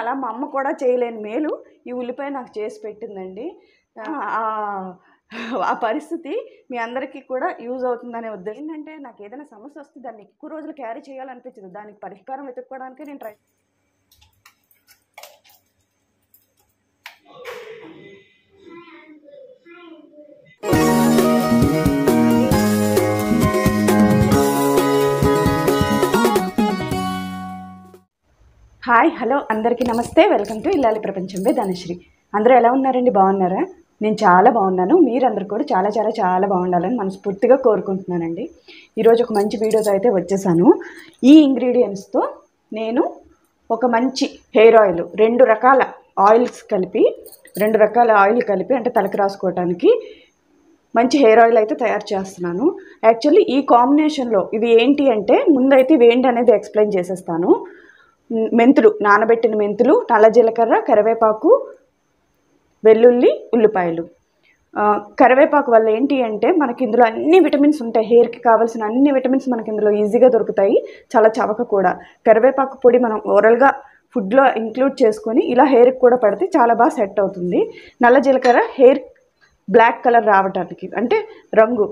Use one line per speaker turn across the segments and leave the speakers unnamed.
అలా మా అమ్మ కూడా చేయలేని మేలు ఈ ఉల్లిపాయ నాకు చేసి పెట్టిందండి ఆ పరిస్థితి మీ అందరికీ కూడా యూజ్ అవుతుందనే ఉద్దేశం ఏంటంటే నాకు ఏదైనా సమస్య వస్తే దాన్ని ఎక్కువ రోజులు క్యారీ చేయాలనిపించదు దానికి పరిష్కారం వెతుక్కోవడానికి నేను ట్రై హాయ్ హలో అందరికీ నమస్తే వెల్కమ్ టు ఇల్లాలి ప్రపంచం వే ధనశ్రీ అందరూ ఎలా ఉన్నారండి బాగున్నారా నేను చాలా బాగున్నాను మీరందరూ కూడా చాలా చాలా చాలా బాగుండాలని మనస్ఫూర్తిగా కోరుకుంటున్నానండి ఈరోజు ఒక మంచి వీడియోతో అయితే వచ్చేసాను ఈ ఇంగ్రీడియంట్స్తో నేను ఒక మంచి హెయిర్ ఆయిల్ రెండు రకాల ఆయిల్స్ కలిపి రెండు రకాల ఆయిల్ కలిపి అంటే తలకి రాసుకోవడానికి మంచి హెయిర్ ఆయిల్ అయితే తయారు చేస్తున్నాను యాక్చువల్లీ ఈ కాంబినేషన్లో ఇవి ఏంటి అంటే ముందైతే ఇవి ఏంటి అనేది ఎక్స్ప్లెయిన్ చేసేస్తాను మెంతులు నానబెట్టిన మెంతులు నల్ల జీలకర్ర కరివేపాకు వెల్లుల్లి ఉల్లిపాయలు కరివేపాకు వల్ల ఏంటి అంటే మనకి ఇందులో అన్ని విటమిన్స్ ఉంటాయి హెయిర్కి కావాల్సిన అన్ని విటమిన్స్ మనకి ఇందులో ఈజీగా దొరుకుతాయి చాలా చవక కూడా కరివేపాకు పొడి మనం ఓరల్గా ఫుడ్లో ఇంక్లూడ్ చేసుకొని ఇలా హెయిర్కి కూడా పడితే చాలా బాగా సెట్ అవుతుంది నల్ల జీలకర్ర హెయిర్ బ్లాక్ కలర్ రావడానికి అంటే రంగు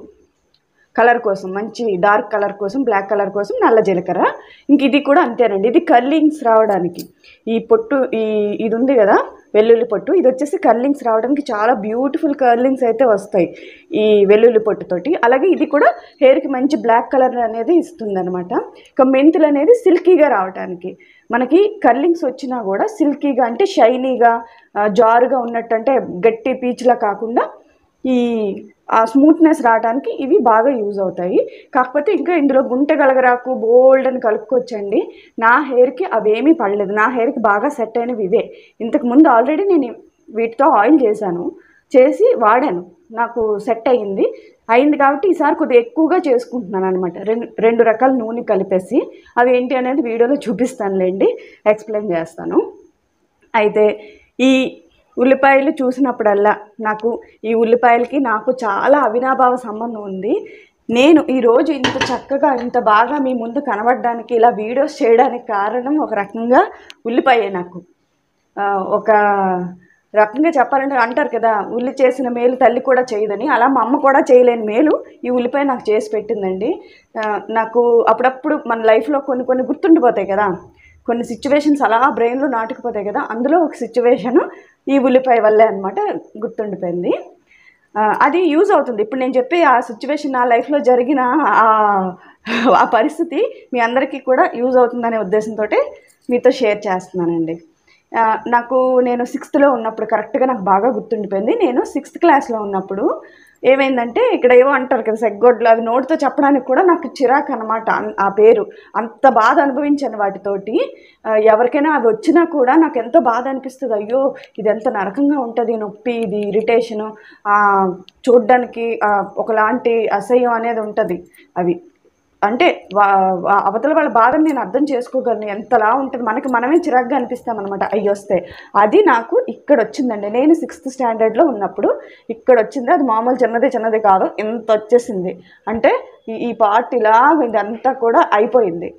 కలర్ కోసం మంచి డార్క్ కలర్ కోసం బ్లాక్ కలర్ కోసం నల్ల జీలకర్ర ఇంక ఇది కూడా అంతేనండి ఇది కర్లింగ్స్ రావడానికి ఈ పొట్టు ఈ ఇది ఉంది కదా వెల్లుల్లి పొట్టు ఇది వచ్చేసి కర్లింగ్స్ రావడానికి చాలా బ్యూటిఫుల్ కర్లింగ్స్ అయితే వస్తాయి ఈ వెల్లుల్లి పొట్టుతోటి అలాగే ఇది కూడా హెయిర్కి మంచి బ్లాక్ కలర్ అనేది ఇస్తుందనమాట ఇంకా మెంతులు అనేది సిల్కీగా రావడానికి మనకి కర్లింగ్స్ వచ్చినా కూడా సిల్కీగా అంటే షైనీగా జారుగా ఉన్నట్టు అంటే గట్టి పీచ్లా కాకుండా ఈ ఆ స్మూత్నెస్ రావడానికి ఇవి బాగా యూజ్ అవుతాయి కాకపోతే ఇంకా ఇందులో గుంట గలగరాకు బోల్డ్ అని కలుపుకొచ్చండి నా హెయిర్కి అవేమీ పడలేదు నా హెయిర్కి బాగా సెట్ అయినవి ఇవే ఇంతకుముందు ఆల్రెడీ నేను వీటితో ఆయిల్ చేశాను చేసి వాడాను నాకు సెట్ అయ్యింది అయింది కాబట్టి ఈసారి కొద్దిగా ఎక్కువగా చేసుకుంటున్నాను అనమాట రెండు రెండు రకాల నూనె కలిపేసి అవి ఏంటి అనేది వీడియోలో చూపిస్తానులేండి ఎక్స్ప్లెయిన్ చేస్తాను అయితే ఈ ఉల్లిపాయలు చూసినప్పుడల్లా నాకు ఈ ఉల్లిపాయలకి నాకు చాలా అవినాభావ సంబంధం ఉంది నేను ఈరోజు ఇంత చక్కగా ఇంత బాగా మీ ముందు కనబడడానికి ఇలా వీడియోస్ చేయడానికి కారణం ఒక రకంగా ఉల్లిపాయే నాకు ఒక రకంగా చెప్పాలంటే అంటారు కదా ఉల్లి చేసిన మేలు తల్లి కూడా చేయదని అలా మా అమ్మ కూడా చేయలేని మేలు ఈ ఉల్లిపాయ నాకు చేసి పెట్టిందండి నాకు అప్పుడప్పుడు మన లైఫ్లో కొన్ని కొన్ని గుర్తుండిపోతాయి కదా కొన్ని సిచ్యువేషన్స్ అలా బ్రెయిన్లో నాటుకుపోతాయి కదా అందులో ఒక సిచ్యువేషను ఈ ఉల్లిపాయ వల్లే అనమాట గుర్తుండిపోయింది అది యూజ్ అవుతుంది ఇప్పుడు నేను చెప్పే ఆ సిచ్యువేషన్ నా లైఫ్లో జరిగిన ఆ పరిస్థితి మీ అందరికీ కూడా యూజ్ అవుతుందనే ఉద్దేశంతో మీతో షేర్ చేస్తున్నానండి నాకు నేను సిక్స్త్లో ఉన్నప్పుడు కరెక్ట్గా నాకు బాగా గుర్తుండిపోయింది నేను సిక్స్త్ క్లాస్లో ఉన్నప్పుడు ఏమైందంటే ఇక్కడ ఏమో అంటారు కదా సెగ్గొడ్లు అవి నోటితో చెప్పడానికి కూడా నాకు చిరాకు అనమాట ఆ పేరు అంత బాధ అనుభవించాను వాటితోటి ఎవరికైనా అవి వచ్చినా కూడా నాకు ఎంతో బాధ అనిపిస్తుంది అయ్యో ఇది ఎంత నరకంగా ఉంటుంది నొప్పి ఇది ఇరిటేషను చూడ్డానికి ఒకలాంటి అసహ్యం అనేది ఉంటుంది అవి అంటే అవతల వాళ్ళ బాధను నేను అర్థం చేసుకోగలను ఎంతలా ఉంటుంది మనకి మనమే చిరాగ్గా అనిపిస్తాం అనమాట అయ్యి వస్తే అది నాకు ఇక్కడ వచ్చిందండి నేను సిక్స్త్ స్టాండర్డ్లో ఉన్నప్పుడు ఇక్కడ వచ్చింది అది మామూలు చిన్నదే చిన్నదే కాదు ఎంత వచ్చేసింది అంటే ఈ పార్ట్ ఇలా ఇదంతా కూడా అయిపోయింది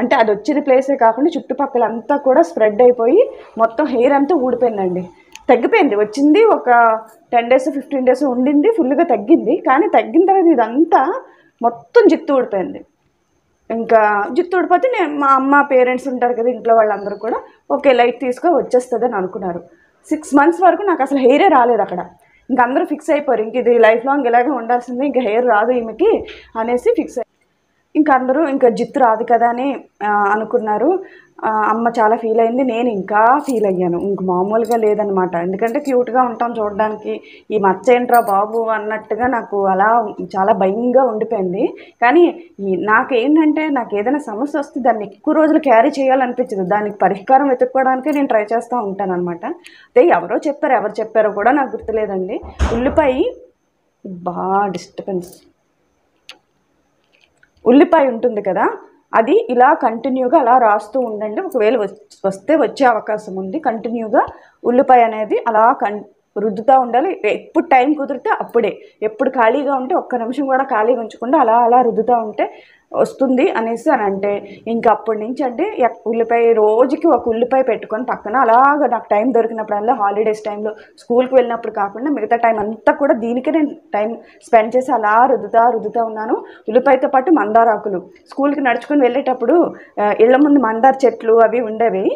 అంటే అది వచ్చిన ప్లేసే కాకుండా చుట్టుపక్కల అంతా కూడా స్ప్రెడ్ అయిపోయి మొత్తం హెయిర్ అంతా ఊడిపోయిందండి తగ్గిపోయింది వచ్చింది ఒక టెన్ డేస్ ఫిఫ్టీన్ డేస్ ఉండింది ఫుల్గా తగ్గింది కానీ తగ్గిన తర్వాత ఇదంతా మొత్తం జిత్తు ఊడిపోయింది ఇంకా జిత్తు ఊడిపోతే నేను మా అమ్మ పేరెంట్స్ ఉంటారు కదా ఇంట్లో వాళ్ళందరూ కూడా ఓకే లైట్ తీసుకొని వచ్చేస్తుందని అనుకున్నారు సిక్స్ మంత్స్ వరకు నాకు అసలు హెయిరే రాలేదు అక్కడ ఇంక అందరూ ఫిక్స్ అయిపోయారు ఇంక ఇది లైఫ్ లాంగ్ ఇలాగే ఉండాల్సిందే ఇంకా హెయిర్ రాదు ఈమెకి అనేసి ఫిక్స్ ఇంకా అందరూ ఇంకా జిత్తు రాదు కదా అని అనుకున్నారు అమ్మ చాలా ఫీల్ అయింది నేను ఇంకా ఫీల్ అయ్యాను ఇంక మామూలుగా లేదనమాట ఎందుకంటే క్యూట్గా ఉంటాం చూడడానికి ఈ మచ్చ ఏంట్రా బాబు అన్నట్టుగా నాకు అలా చాలా భయంగా ఉండిపోయింది కానీ నాకేంటంటే నాకు ఏదైనా సమస్య వస్తే దాన్ని ఎక్కువ రోజులు క్యారీ చేయాలనిపించదు దానికి పరిష్కారం వెతుక్కోవడానికే నేను ట్రై చేస్తూ ఉంటాను అనమాట అదే ఎవరో చెప్పారు ఎవరు చెప్పారో కూడా నాకు గుర్తులేదండి ఉల్లిపాయ బాగా డిస్టర్బెన్స్ ఉల్లిపాయ ఉంటుంది కదా అది ఇలా కంటిన్యూగా అలా రాస్తూ ఉండండి ఒకవేళ వస్తే వచ్చే అవకాశం ఉంది కంటిన్యూగా ఉల్లిపాయ అనేది అలా కన్ రుద్దుతూ ఉండాలి ఎప్పుడు టైం కుదిరితే అప్పుడే ఎప్పుడు ఖాళీగా ఉంటే ఒక్క నిమిషం కూడా ఖాళీగా ఉంచకుండా అలా అలా రుద్దుతూ ఉంటే వస్తుంది అనేసి అని అంటే ఇంకా అప్పటి నుంచి అంటే ఉల్లిపాయ రోజుకి ఒక ఉల్లిపాయ పెట్టుకొని పక్కన అలాగ నాకు టైం దొరికినప్పుడల్లా హాలిడేస్ టైంలో స్కూల్కి వెళ్ళినప్పుడు కాకుండా మిగతా టైం అంతా కూడా దీనికే నేను టైం స్పెండ్ చేసి అలా రుద్దుతా రుదుతా ఉన్నాను ఉల్లిపాయతో పాటు మందారాకులు స్కూల్కి నడుచుకొని వెళ్ళేటప్పుడు ఇళ్ళ ముందు మందార చెట్లు అవి ఉండేవి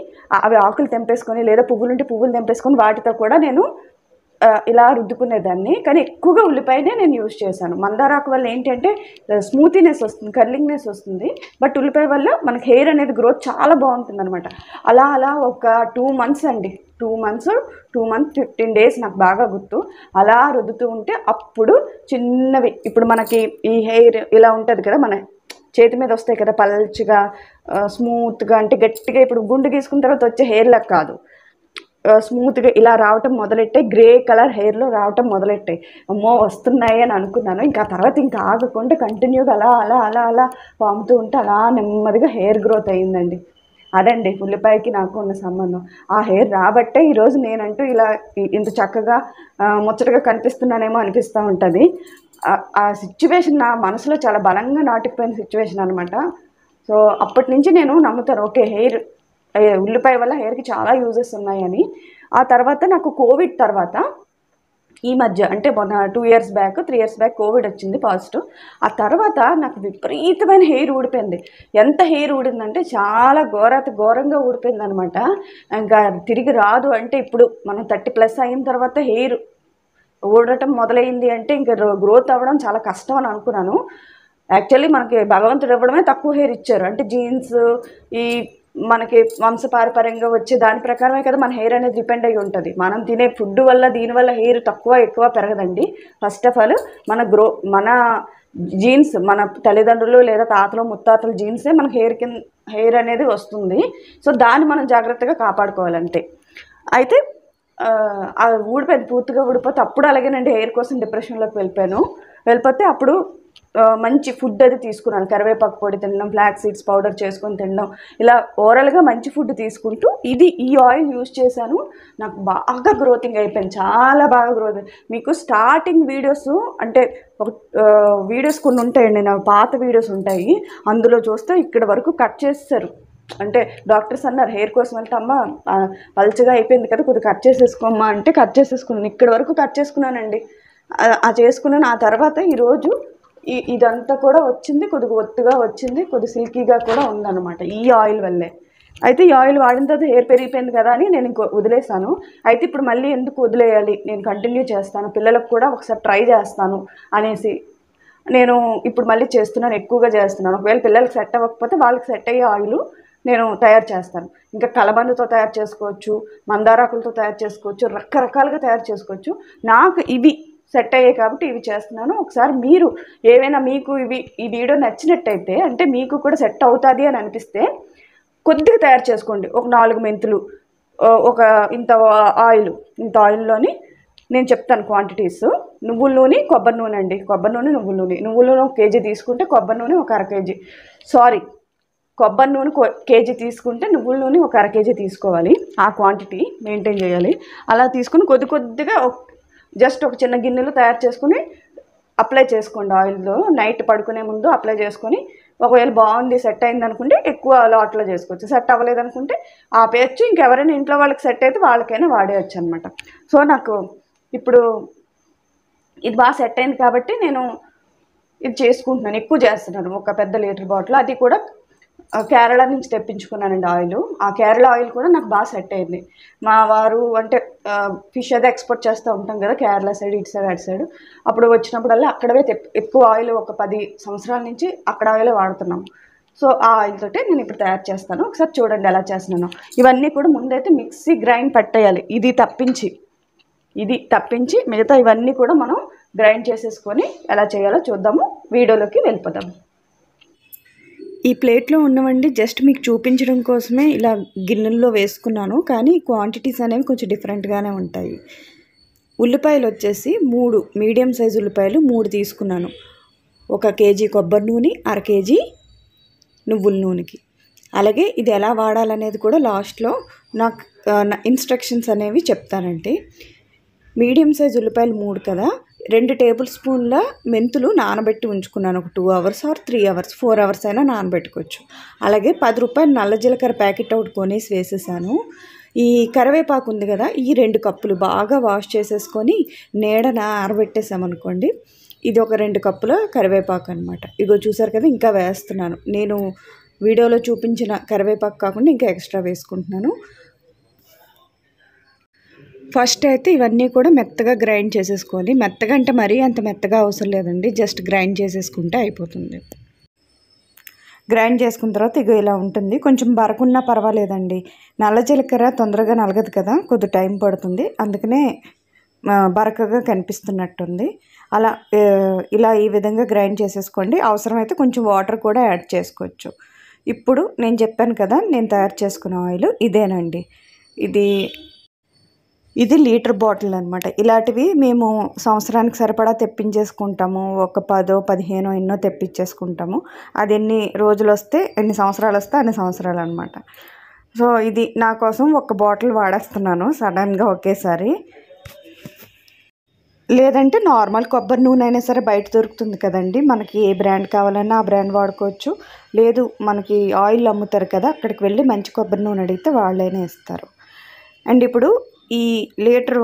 అవి ఆకులు తెంపేసుకొని లేదా పువ్వులుంటే పువ్వులు తెంపేసుకొని వాటితో కూడా నేను ఇలా రుద్దుకునేదాన్ని కానీ ఎక్కువగా ఉల్లిపాయనే నేను యూజ్ చేశాను మందారాకు వల్ల ఏంటంటే స్మూతీనెస్ వస్తుంది కర్లింగ్నెస్ వస్తుంది బట్ ఉల్లిపాయ వల్ల మనకి హెయిర్ అనేది గ్రోత్ చాలా బాగుంటుంది అనమాట అలా అలా ఒక టూ మంత్స్ అండి two months two months fifteen days నాకు బాగా గుర్తు అలా రుద్దుతూ ఉంటే అప్పుడు చిన్నవి ఇప్పుడు మనకి ఈ హెయిర్ ఇలా ఉంటుంది కదా మన చేతి మీద వస్తాయి కదా పల్చగా స్మూత్గా అంటే గట్టిగా ఇప్పుడు గుండు గీసుకున్న తర్వాత వచ్చే హెయిర్ లాగా కాదు స్మూత్గా ఇలా రావటం మొదలెట్టాయి గ్రే కలర్ హెయిర్లో రావటం మొదలెట్టాయి అమ్మో వస్తున్నాయి అని అనుకున్నాను ఇంకా తర్వాత ఇంకా ఆగకుండా కంటిన్యూగా అలా అలా అలా అలా పాముతూ ఉంటే అలా నెమ్మదిగా హెయిర్ గ్రోత్ అయ్యిందండి అదండి ఉల్లిపాయకి నాకు ఉన్న సంబంధం ఆ హెయిర్ రాబట్టే ఈరోజు నేనంటూ ఇలా ఇంత చక్కగా ముచ్చటగా కనిపిస్తున్నానేమో అనిపిస్తూ ఉంటుంది ఆ సిచ్యువేషన్ నా మనసులో చాలా బలంగా నాటిపోయిన సిచ్యువేషన్ అనమాట సో అప్పటి నుంచి నేను నమ్ముతాను ఓకే హెయిర్ ఉల్లిపాయ వల్ల హెయిర్కి చాలా యూజెస్ ఉన్నాయని ఆ తర్వాత నాకు కోవిడ్ తర్వాత ఈ మధ్య అంటే మొన్న two years back three years back covid వచ్చింది పాజిటివ్ ఆ తర్వాత నాకు విపరీతమైన హెయిర్ ఊడిపోయింది ఎంత హెయిర్ ఊడిందంటే చాలా ఘోరత ఘోరంగా ఊడిపోయింది అనమాట ఇంకా తిరిగి రాదు అంటే ఇప్పుడు మనం థర్టీ ప్లస్ అయిన తర్వాత హెయిర్ ఊడటం మొదలైంది అంటే ఇంకా గ్రోత్ అవ్వడం చాలా కష్టం అని అనుకున్నాను యాక్చువల్లీ మనకి భగవంతుడు ఇవ్వడమే తక్కువ హెయిర్ ఇచ్చారు అంటే జీన్స్ ఈ మనకి వంశపారపర్యంగా వచ్చే దాని ప్రకారమే కదా మన హెయిర్ అనేది డిపెండ్ అయి ఉంటుంది మనం తినే ఫుడ్ వల్ల దీనివల్ల హెయిర్ తక్కువ ఎక్కువ పెరగదండి ఫస్ట్ ఆఫ్ ఆల్ మన గ్రో మన జీన్స్ మన తల్లిదండ్రులు లేదా తాతలు ముత్తాతలు జీన్సే మన హెయిర్ కింద హెయిర్ అనేది వస్తుంది సో దాన్ని మనం జాగ్రత్తగా కాపాడుకోవాలంటే అయితే ఊడిపోయింది పూర్తిగా ఊడిపోతే అప్పుడు అలాగేనండి హెయిర్ కోసం డిప్రెషన్లోకి వెళ్ళిపోయాను వెళ్ళిపోతే అప్పుడు మంచి ఫుడ్ అది తీసుకున్నాను కరివేపాకు పొడి తినడం ఫ్లాక్ సీడ్స్ పౌడర్ చేసుకొని తినడం ఇలా ఓవరాల్గా మంచి ఫుడ్ తీసుకుంటూ ఇది ఈ ఆయిల్ యూజ్ చేశాను నాకు బాగా గ్రోతింగ్ అయిపోయింది చాలా బాగా గ్రోత్ మీకు స్టార్టింగ్ వీడియోస్ అంటే ఒక వీడియోస్ కొన్ని ఉంటాయండి నా పాత వీడియోస్ ఉంటాయి అందులో చూస్తే ఇక్కడ వరకు కట్ చేస్తారు అంటే డాక్టర్స్ అన్నారు హెయిర్ కోసం వెళ్తే అమ్మ పల్చగా అయిపోయింది కదా కొద్దిగా కట్ చేసేసుకోమ్మా అంటే కట్ చేసేసుకున్నాను ఇక్కడ వరకు కట్ చేసుకున్నానండి ఆ చేసుకున్నాను ఆ తర్వాత ఈరోజు ఇదంతా కూడా వచ్చింది కొద్దిగా ఒత్తుగా వచ్చింది కొద్ది సిల్కీగా కూడా ఉందన్నమాట ఈ ఆయిల్ వల్లే అయితే ఈ ఆయిల్ వాడిన తర్వాత హెయిర్ పెరిగిపోయింది కదా అని నేను ఇంకో వదిలేసాను అయితే ఇప్పుడు మళ్ళీ ఎందుకు వదిలేయాలి నేను కంటిన్యూ చేస్తాను పిల్లలకు కూడా ఒకసారి ట్రై చేస్తాను అనేసి నేను ఇప్పుడు మళ్ళీ చేస్తున్నాను ఎక్కువగా చేస్తున్నాను ఒకవేళ పిల్లలకు సెట్ అవ్వకపోతే వాళ్ళకి సెట్ అయ్యే ఆయిల్ నేను తయారు చేస్తాను ఇంకా కలబందతో తయారు చేసుకోవచ్చు మందారాకులతో తయారు చేసుకోవచ్చు రకరకాలుగా తయారు చేసుకోవచ్చు నాకు ఇవి సెట్ అయ్యాయి కాబట్టి ఇవి చేస్తున్నాను ఒకసారి మీరు ఏవైనా మీకు ఇవి ఈ వీడియో నచ్చినట్టయితే అంటే మీకు కూడా సెట్ అవుతుంది అని అనిపిస్తే కొద్దిగా తయారు చేసుకోండి ఒక నాలుగు మెంతులు ఒక ఇంత ఆయిల్ ఇంత ఆయిల్లోని నేను చెప్తాను క్వాంటిటీస్ నువ్వుల నూనె కొబ్బరి నూనె అండి కొబ్బరి నూనె నువ్వుల నూనె నువ్వుల నూనె ఒక కేజీ తీసుకుంటే కొబ్బరి నూనె ఒక అర కేజీ సారీ కొబ్బరి నూనె కేజీ తీసుకుంటే నువ్వుల నూనె ఒక అర కేజీ తీసుకోవాలి ఆ క్వాంటిటీ మెయింటైన్ చేయాలి అలా తీసుకుని కొద్ది కొద్దిగా జస్ట్ ఒక చిన్న గిన్నెలు తయారు చేసుకుని అప్లై చేసుకోండి ఆయిల్లో నైట్ పడుకునే ముందు అప్లై చేసుకొని ఒకవేళ బాగుంది సెట్ అయింది అనుకుంటే ఎక్కువ లోట్లో చేసుకోవచ్చు సెట్ అవ్వలేదు అనుకుంటే ఆపేయచ్చు ఇంకెవరైనా ఇంట్లో వాళ్ళకి సెట్ అయితే వాళ్ళకైనా వాడేయచ్చు అనమాట సో నాకు ఇప్పుడు ఇది బాగా సెట్ అయింది కాబట్టి నేను ఇది చేసుకుంటున్నాను ఎక్కువ చేస్తున్నాను ఒక పెద్ద లీటర్ బాటిల్ అది కూడా కేరళ నుంచి తెప్పించుకున్నానండి ఆయిల్ ఆ కేరళ ఆయిల్ కూడా నాకు బాగా సెట్ అయింది మా వారు అంటే ఫిష్ అదే ఎక్స్పోర్ట్ చేస్తూ ఉంటాం కదా కేరళ సైడ్ ఇటు సైడ్ అటు సైడ్ అప్పుడు వచ్చినప్పుడల్లా అక్కడవే ఎక్కువ ఆయిల్ ఒక పది సంవత్సరాల నుంచి అక్కడ ఆయిలే వాడుతున్నాం సో ఆ ఆయిల్ తోటి నేను ఇప్పుడు తయారు చేస్తాను ఒకసారి చూడండి ఎలా చేస్తున్నాను ఇవన్నీ కూడా ముందైతే మిక్సీ గ్రైండ్ పట్టేయాలి ఇది తప్పించి ఇది తప్పించి మిగతా ఇవన్నీ కూడా మనం గ్రైండ్ చేసేసుకొని ఎలా చేయాలో చూద్దాము వీడియోలోకి వెళ్ళిపోదాము ఈ ప్లేట్లో ఉన్నవండి జస్ట్ మీకు చూపించడం కోసమే ఇలా గిన్నెల్లో వేసుకున్నాను కానీ క్వాంటిటీస్ అనేవి కొంచెం డిఫరెంట్గానే ఉంటాయి ఉల్లిపాయలు వచ్చేసి మూడు మీడియం సైజు ఉల్లిపాయలు మూడు తీసుకున్నాను ఒక కేజీ కొబ్బరి నూనె అర కేజీ నువ్వుల నూనెకి అలాగే ఇది ఎలా వాడాలనేది కూడా లాస్ట్లో నాకు ఇన్స్ట్రక్షన్స్ అనేవి చెప్తానండి మీడియం సైజు ఉల్లిపాయలు మూడు కదా రెండు టేబుల్ స్పూన్ల మెంతులు నానబెట్టి ఉంచుకున్నాను ఒక two hours or three hours four hours అయినా నానబెట్టుకోవచ్చు అలాగే పది రూపాయలు నల్ల జీలకర్ర ప్యాకెట్ ఒకటి కొనేసి వేసేసాను ఈ కరివేపాకు ఉంది కదా ఈ రెండు కప్పులు బాగా వాష్ చేసేసుకొని నీడన ఆరబెట్టేసామనుకోండి ఇది ఒక రెండు కప్పుల కరివేపాకు అనమాట ఇగో చూసారు కదా ఇంకా వేస్తున్నాను నేను వీడియోలో చూపించిన కరివేపాకు కాకుండా ఇంకా ఎక్స్ట్రా వేసుకుంటున్నాను ఫస్ట్ అయితే ఇవన్నీ కూడా మెత్తగా గ్రైండ్ చేసేసుకోవాలి మెత్తగా అంటే మరీ అంత మెత్తగా అవసరం లేదండి జస్ట్ గ్రైండ్ చేసేసుకుంటే అయిపోతుంది గ్రైండ్ చేసుకున్న తర్వాత ఇగో ఇలా ఉంటుంది కొంచెం బరకున్నా పర్వాలేదండి నల్ల జీలకర్ర తొందరగా నలగదు కదా కొద్ది టైం పడుతుంది అందుకనే బరకగా కనిపిస్తున్నట్టుంది అలా ఇలా ఈ విధంగా గ్రైండ్ చేసేసుకోండి అవసరమైతే కొంచెం వాటర్ కూడా యాడ్ చేసుకోవచ్చు ఇప్పుడు నేను చెప్పాను కదా నేను తయారు చేసుకున్న ఆయిల్ ఇదేనండి ఇది ఇది లీటర్ బాటిల్ అనమాట ఇలాంటివి మేము సంవత్సరానికి సరిపడా తెప్పించేసుకుంటాము ఒక పదో పదిహేనో ఎన్నో తెప్పించేసుకుంటాము అది ఎన్ని రోజులు వస్తే ఎన్ని సంవత్సరాలు వస్తే అన్ని సంవత్సరాలు అనమాట సో ఇది నా కోసం ఒక బాటిల్ వాడేస్తున్నాను సడన్గా ఒకేసారి లేదంటే నార్మల్ కొబ్బరి నూనె అయినా సరే బయట దొరుకుతుంది కదండి మనకి ఏ బ్రాండ్ కావాలన్నా ఆ బ్రాండ్ వాడుకోవచ్చు లేదు మనకి ఆయిల్ అమ్ముతారు కదా అక్కడికి వెళ్ళి మంచి కొబ్బరి నూనె అడిగితే వాళ్ళైనా ఇస్తారు అండ్ ఇప్పుడు ఈ లీటర్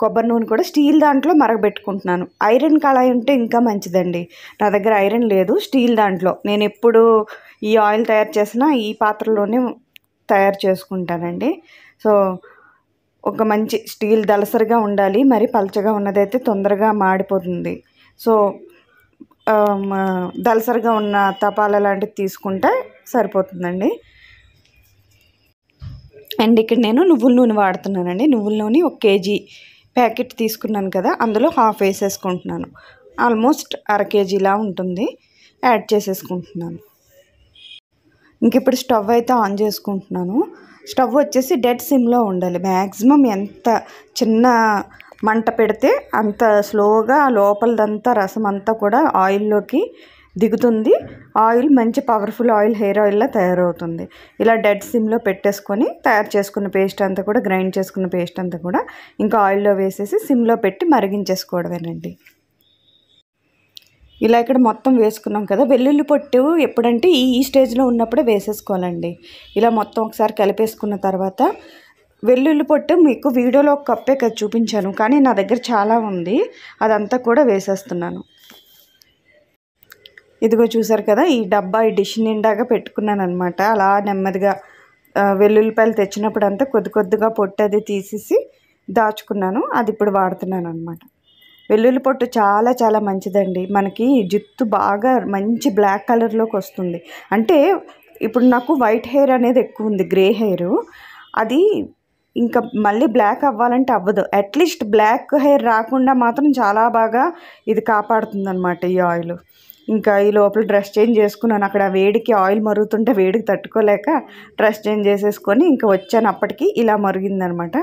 కొబ్బరి నూనె కూడా స్టీల్ దాంట్లో మరగబెట్టుకుంటున్నాను ఐరన్ కళాయి ఉంటే ఇంకా మంచిదండి నా దగ్గర ఐరన్ లేదు స్టీల్ దాంట్లో నేను ఎప్పుడు ఈ ఆయిల్ తయారు చేసినా ఈ పాత్రలోనే తయారు చేసుకుంటానండి సో ఒక మంచి స్టీల్ దలసరిగా ఉండాలి మరి పలచగా ఉన్నదైతే తొందరగా మాడిపోతుంది సో దలసరిగా ఉన్న తపాల లాంటిది తీసుకుంటే సరిపోతుందండి అండ్ ఇక్కడ నేను నువ్వుల నూనె వాడుతున్నానండి నువ్వుల నూనె ఒక కేజీ ప్యాకెట్ తీసుకున్నాను కదా అందులో హాఫ్ వేసేసుకుంటున్నాను ఆల్మోస్ట్ అర కేజీలా ఉంటుంది యాడ్ చేసేసుకుంటున్నాను ఇంక ఇప్పుడు స్టవ్ అయితే ఆన్ చేసుకుంటున్నాను స్టవ్ వచ్చేసి డెడ్ సిమ్లో ఉండాలి మ్యాక్సిమం ఎంత చిన్న మంట పెడితే అంత స్లోగా లోపలదంతా రసం అంతా కూడా ఆయిల్లోకి దిగుతుంది ఆయిల్ మంచి పవర్ఫుల్ ఆయిల్ హెయిర్ ఆయిల్లా తయారవుతుంది ఇలా డెడ్ సిమ్లో పెట్టేసుకొని తయారు చేసుకున్న పేస్ట్ అంతా కూడా గ్రైండ్ చేసుకున్న పేస్ట్ అంతా కూడా ఇంకా ఆయిల్లో వేసేసి సిమ్లో పెట్టి మరిగించేసుకోవడమేనండి ఇలా ఇక్కడ మొత్తం వేసుకున్నాం కదా వెల్లుల్లి పొట్టు ఎప్పుడంటే ఈ ఈ స్టేజ్లో ఉన్నప్పుడే వేసేసుకోవాలండి ఇలా మొత్తం ఒకసారి కలిపేసుకున్న తర్వాత వెల్లుల్లి పొట్టు మీకు వీడియోలో ఒక కప్పే కదా చూపించాను కానీ నా దగ్గర చాలా ఉంది అదంతా కూడా వేసేస్తున్నాను ఇదిగో చూసారు కదా ఈ డబ్బా ఈ డిష్ నిండాగా పెట్టుకున్నాను అనమాట అలా నెమ్మదిగా వెల్లుల్లిపాయలు తెచ్చినప్పుడు అంతా కొద్ది కొద్దిగా పొట్టు అది తీసేసి దాచుకున్నాను అది ఇప్పుడు వాడుతున్నాను అనమాట వెల్లుల్లి పొట్టు చాలా చాలా మంచిదండి మనకి జుత్తు బాగా మంచి బ్లాక్ కలర్లోకి వస్తుంది అంటే ఇప్పుడు నాకు వైట్ హెయిర్ అనేది ఎక్కువ ఉంది గ్రే హెయిర్ అది ఇంకా మళ్ళీ బ్లాక్ అవ్వాలంటే అవ్వదు అట్లీస్ట్ బ్లాక్ హెయిర్ రాకుండా మాత్రం చాలా బాగా ఇది కాపాడుతుందన్నమాట ఈ ఆయిల్ ఇంకా ఈ లోపల డ్రెస్ చేంజ్ చేసుకున్నాను అక్కడ వేడికి ఆయిల్ మరుగుతుంటే వేడికి తట్టుకోలేక డ్రెస్ చేంజ్ చేసేసుకొని ఇంకా వచ్చాను అప్పటికి ఇలా మరిగిందనమాట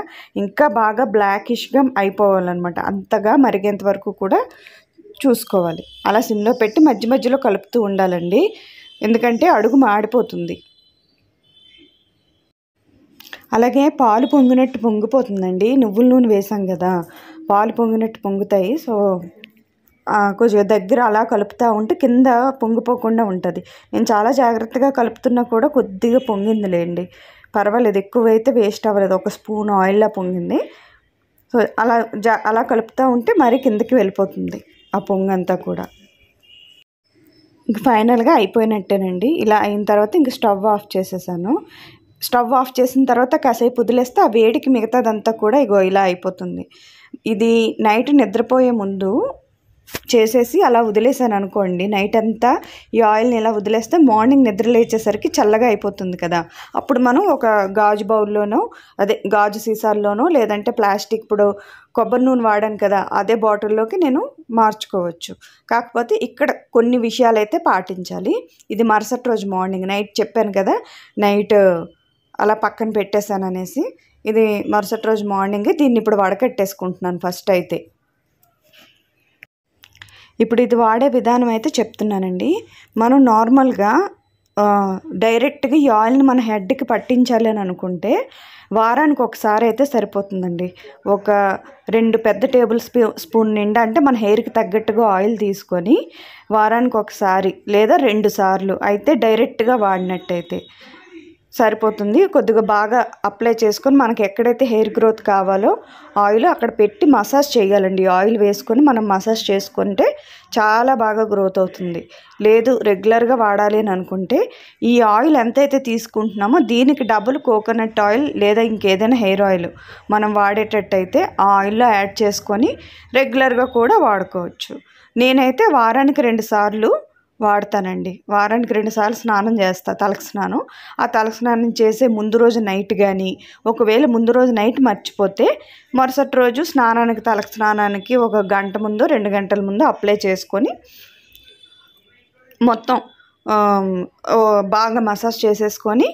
ఇంకా బాగా బ్లాకిష్గా అయిపోవాలన్నమాట అంతగా మరిగేంత వరకు కూడా చూసుకోవాలి అలా సిమ్లో పెట్టి మధ్య మధ్యలో కలుపుతూ ఉండాలండి ఎందుకంటే అడుగు మాడిపోతుంది అలాగే పాలు పొంగినట్టు పొంగిపోతుందండి నువ్వుల నూనె వేసాం కదా పాలు పొంగినట్టు పొంగుతాయి సో కొంచెం దగ్గర అలా కలుపుతూ ఉంటే కింద పొంగిపోకుండా ఉంటుంది నేను చాలా జాగ్రత్తగా కలుపుతున్నా కూడా కొద్దిగా పొంగిందిలేండి పర్వాలేదు ఎక్కువైతే వేస్ట్ అవ్వలేదు ఒక స్పూన్ ఆయిల్లా పొంగింది సో అలా జా అలా కలుపుతూ ఉంటే మరీ కిందకి వెళ్ళిపోతుంది ఆ పొంగంతా కూడా ఇంక ఫైనల్గా అయిపోయినట్టేనండి ఇలా అయిన తర్వాత ఇంక స్టవ్ ఆఫ్ చేసేసాను స్టవ్ ఆఫ్ చేసిన తర్వాత కాసేపు వదిలేస్తే ఆ వేడికి మిగతాదంతా కూడా ఇగో ఇలా అయిపోతుంది ఇది నైట్ నిద్రపోయే ముందు చేసేసి అలా వదిలేసాను అనుకోండి నైట్ అంతా ఈ ఆయిల్ని ఇలా వదిలేస్తే మార్నింగ్ నిద్ర లేచేసరికి చల్లగా అయిపోతుంది కదా అప్పుడు మనం ఒక గాజు బౌల్లోనో అదే గాజు సీసాల్లోనో లేదంటే ప్లాస్టిక్ ఇప్పుడు కొబ్బరి నూనె వాడాను కదా అదే బాటిల్లోకి నేను మార్చుకోవచ్చు కాకపోతే ఇక్కడ కొన్ని విషయాలైతే పాటించాలి ఇది మరుసటి రోజు మార్నింగ్ నైట్ చెప్పాను కదా నైట్ అలా పక్కన పెట్టేశాను అనేసి ఇది మరుసటి రోజు మార్నింగ్ దీన్ని ఇప్పుడు వడకట్టేసుకుంటున్నాను ఫస్ట్ అయితే ఇప్పుడు ఇది వాడే విధానం అయితే చెప్తున్నానండి మనం నార్మల్గా డైరెక్ట్గా ఈ ఆయిల్ని మన హెడ్కి పట్టించాలి అని అనుకుంటే వారానికి ఒకసారి అయితే సరిపోతుందండి ఒక రెండు పెద్ద టేబుల్ స్పూ స్పూన్ నిండా అంటే మన హెయిర్కి తగ్గట్టుగా ఆయిల్ తీసుకొని వారానికి ఒకసారి లేదా రెండు సార్లు అయితే డైరెక్ట్గా వాడినట్టయితే సరిపోతుంది కొద్దిగా బాగా అప్లై చేసుకొని మనకి ఎక్కడైతే హెయిర్ గ్రోత్ కావాలో ఆయిల్ అక్కడ పెట్టి మసాజ్ చేయాలండి ఆయిల్ వేసుకొని మనం మసాజ్ చేసుకుంటే చాలా బాగా గ్రోత్ అవుతుంది లేదు రెగ్యులర్గా వాడాలి అని అనుకుంటే ఈ ఆయిల్ ఎంతైతే తీసుకుంటున్నామో దీనికి డబుల్ కోకోనట్ ఆయిల్ లేదా ఇంకేదైనా హెయిర్ ఆయిల్ మనం వాడేటట్టయితే ఆ ఆయిల్లో యాడ్ చేసుకొని రెగ్యులర్గా కూడా వాడుకోవచ్చు నేనైతే వారానికి రెండు సార్లు వాడతానండి వారానికి రెండుసార్లు స్నానం చేస్తా తలకు స్నానం ఆ తలకు స్నానం చేసే ముందు రోజు నైట్ కానీ ఒకవేళ ముందు రోజు నైట్ మర్చిపోతే మరుసటి రోజు స్నానానికి తలకు స్నానానికి ఒక గంట ముందు రెండు గంటల ముందు అప్లై చేసుకొని మొత్తం బాగా మసాజ్ చేసేసుకొని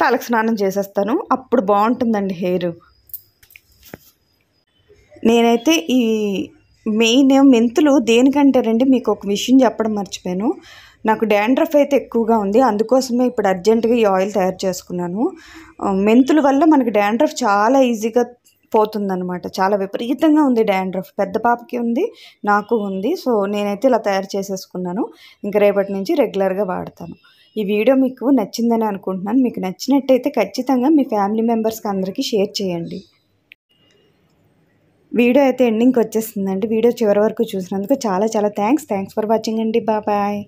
తలకు స్నానం చేసేస్తాను అప్పుడు బాగుంటుందండి హెయిర్ నేనైతే ఈ మెయిన్ మెంతులు దేనికంటారండి మీకు ఒక విషయం చెప్పడం మర్చిపోయాను నాకు డాండ్రఫ్ అయితే ఎక్కువగా ఉంది అందుకోసమే ఇప్పుడు అర్జెంటుగా ఈ ఆయిల్ తయారు చేసుకున్నాను మెంతుల వల్ల మనకి డాండ్రఫ్ చాలా ఈజీగా పోతుందనమాట చాలా విపరీతంగా ఉంది డాండ్రఫ్ పెద్ద పాపకి ఉంది నాకు ఉంది సో నేనైతే ఇలా తయారు చేసేసుకున్నాను ఇంకా రేపటి నుంచి రెగ్యులర్గా వాడతాను ఈ వీడియో మీకు నచ్చిందని అనుకుంటున్నాను మీకు నచ్చినట్టయితే ఖచ్చితంగా మీ ఫ్యామిలీ మెంబర్స్కి అందరికీ షేర్ చేయండి వీడియో అయితే ఎండింగ్కి వచ్చేస్తుందండి వీడియో చివరి వరకు చూసినందుకు చాలా చాలా థ్యాంక్స్ థ్యాంక్స్ ఫర్ వాచింగ్ అండి బాబాయ్